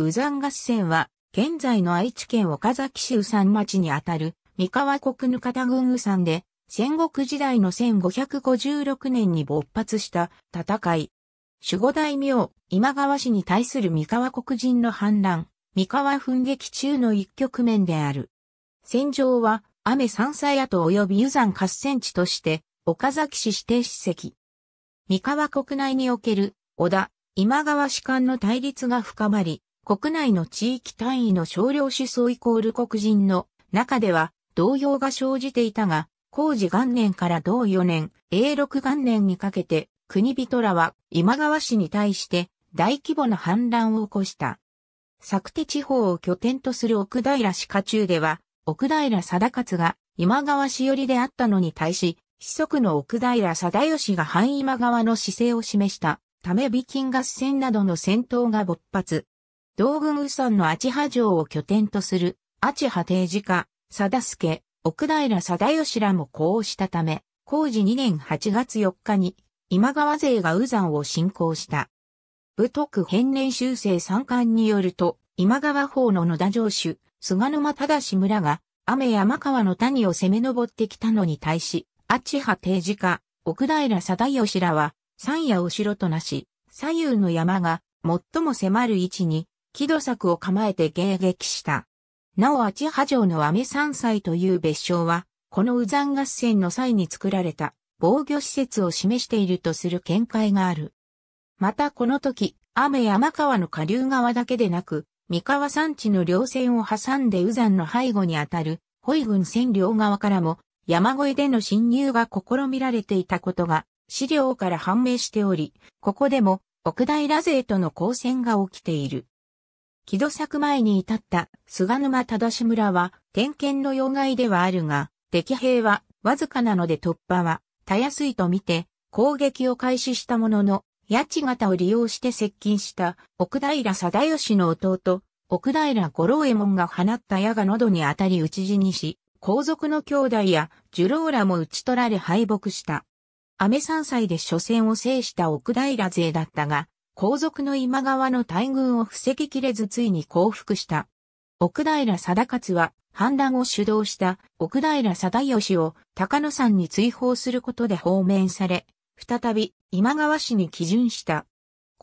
宇山合戦は、現在の愛知県岡崎市羽山町にあたる、三河国ぬ方郡宇山で、戦国時代の1556年に勃発した戦い。守護大名、今川氏に対する三河国人の反乱、三河奮撃中の一局面である。戦場は、雨山菜跡及び湯山合戦地として、岡崎市指定史跡。三河国内における、織田、今川氏間の対立が深まり、国内の地域単位の少量思想イコール黒人の中では動揺が生じていたが、工事元年から同4年、永禄元年にかけて、国人らは今川氏に対して大規模な反乱を起こした。作手地方を拠点とする奥平氏下中では、奥平貞勝が今川氏寄りであったのに対し、子息の奥平貞義が反今川の姿勢を示したため備金合戦などの戦闘が勃発。道軍宇山のア波城を拠点とする、ア波定時家、貞助、奥平貞義らもこうしたため、工事2年8月4日に、今川勢が宇山を侵攻した。武徳変年修正三冠によると、今川方の野田城主、菅沼忠村が、雨山川の谷を攻め上ってきたのに対し、アチハ定時家、奥平貞義らは、山野を城となし、左右の山が、最も迫る位置に、木戸作を構えて迎撃した。なお八波城のメ山祭という別称は、この右山合戦の際に作られた防御施設を示しているとする見解がある。またこの時、雨山川の下流側だけでなく、三河山地の両線を挟んで右山の背後にあたる、ホイ軍線両側からも、山越えでの侵入が試みられていたことが、資料から判明しており、ここでも、奥平勢との交戦が起きている。木戸作前に至った菅沼忠村は点検の要害ではあるが、敵兵はわずかなので突破はたやすいとみて攻撃を開始したものの、八千型を利用して接近した奥平貞義の弟、奥平五郎右衛門が放った矢が喉に当たり討ち死にし、皇族の兄弟や樹老らも討ち取られ敗北した。安倍三歳で初戦を制した奥平勢だったが、皇族の今川の大軍を防ぎきれずついに降伏した。奥平貞勝は反乱を主導した奥平貞義を高野山に追放することで放免され、再び今川氏に基準した。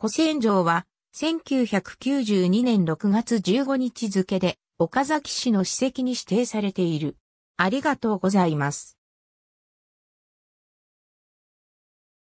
古戦場は1992年6月15日付で岡崎市の史跡に指定されている。ありがとうございます。